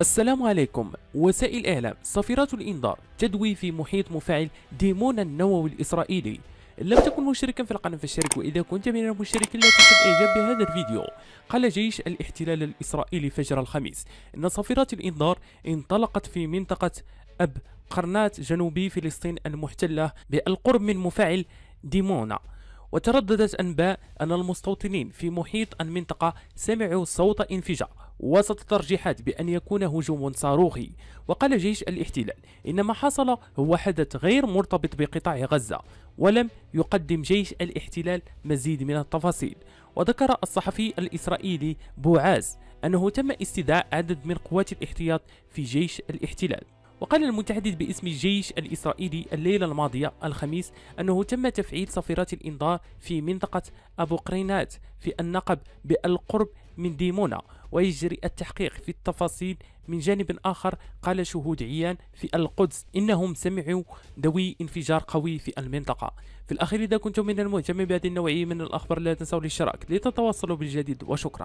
السلام عليكم وسائل إعلام صفيرات الإنذار تدوي في محيط مفاعل ديمون النووي الإسرائيلي إن لم تكن مشتركا في القناة فاشترك وإذا كنت من المشتركين لا تنسى الإعجاب بهذا الفيديو قال جيش الاحتلال الإسرائيلي فجر الخميس إن صفيرات الإنذار انطلقت في منطقة أب قرنات جنوبي فلسطين المحتلة بالقرب من مفاعل ديمونا وترددت أنباء أن المستوطنين في محيط المنطقة سمعوا صوت انفجار وسط الترجيحات بأن يكون هجوم صاروخي وقال جيش الاحتلال إن ما حصل هو حدث غير مرتبط بقطاع غزة ولم يقدم جيش الاحتلال مزيد من التفاصيل وذكر الصحفي الإسرائيلي بوعاز أنه تم استدعاء عدد من قوات الاحتياط في جيش الاحتلال وقال المتحدث باسم الجيش الإسرائيلي الليلة الماضية الخميس أنه تم تفعيل صفيرات الإنذار في منطقة أبو قرينات في النقب بالقرب من ديمونة ويجري التحقيق في التفاصيل من جانب آخر قال شهود عيان في القدس إنهم سمعوا دوي انفجار قوي في المنطقة في الأخير إذا كنتم من المهتم بهذه النوعية من الأخبار لا تنسوا الاشتراك لتتواصلوا بالجديد وشكرا